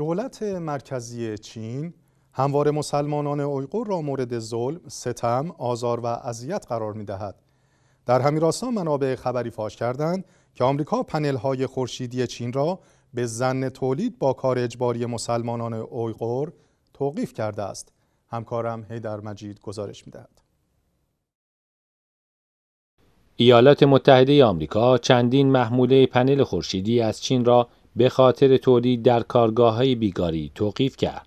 دولت مرکزی چین هموار مسلمانان اویغور را مورد ظلم، ستم، آزار و اذیت قرار می دهد. در همین راستا منابع خبری فاش کردند که آمریکا پنل های خورشیدی چین را به زن تولید با کار اجباری مسلمانان اویغور توقیف کرده است. همکارم هیدر مجید گزارش می دهد. ایالات متحده آمریکا چندین محموله پنل خورشیدی از چین را به خاطر تولید در کارگاه های بیگاری توقیف کرد.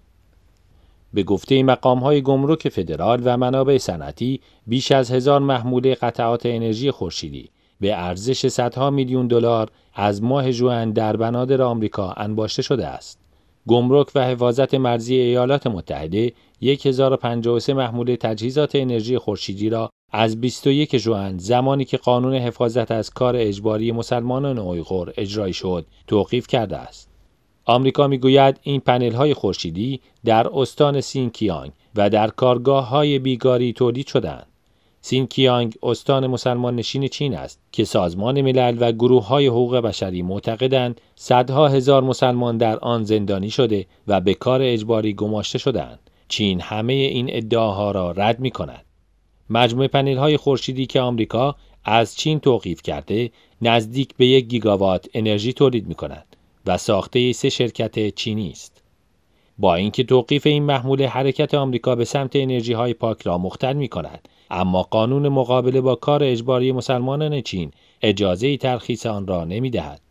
به گفته مقام های گمرک فدرال و منابع صنعتی بیش از هزار محموله قطعات انرژی خورشیدی به ارزش صدها میلیون دلار از ماه ژوئن در بنادر آمریکا انباشته شده است. گمرک و حفاظت مرزی ایالات متحده 1053 محموله تجهیزات انرژی خورشیدی را از 21 جوان زمانی که قانون حفاظت از کار اجباری مسلمانان اویغور اجرایی شد توقیف کرده است آمریکا میگوید این پنل های خورشیدی در استان سینکیانگ و در کارگاه های بیگاری تولید شدند سینکیانگ استان مسلمان نشین چین است که سازمان ملل و گروه های حقوق بشری معتقدند صدها هزار مسلمان در آن زندانی شده و به کار اجباری گماشته شدند چین همه این ادعاها را رد می کند مجموع پنل‌های خورشیدی که آمریکا از چین توقیف کرده نزدیک به یک گیگاوات انرژی تولید می کند و ساخته سه شرکت چینی است. با اینکه توقیف این محمول حرکت آمریکا به سمت انرژی های پاک را مختل می کند اما قانون مقابله با کار اجباری مسلمانان چین اجازه ترخیص آن را نمی دهد.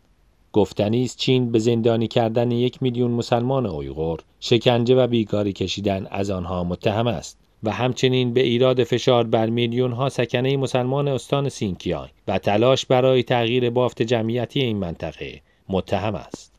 گفتنی است چین به زندانی کردن یک میلیون مسلمان اویغور شکنجه و بیگاری کشیدن از آنها متهم است و همچنین به ایراد فشار بر میلیون ها سکنه مسلمان استان سینکیانگ و تلاش برای تغییر بافت جمعیتی این منطقه متهم است.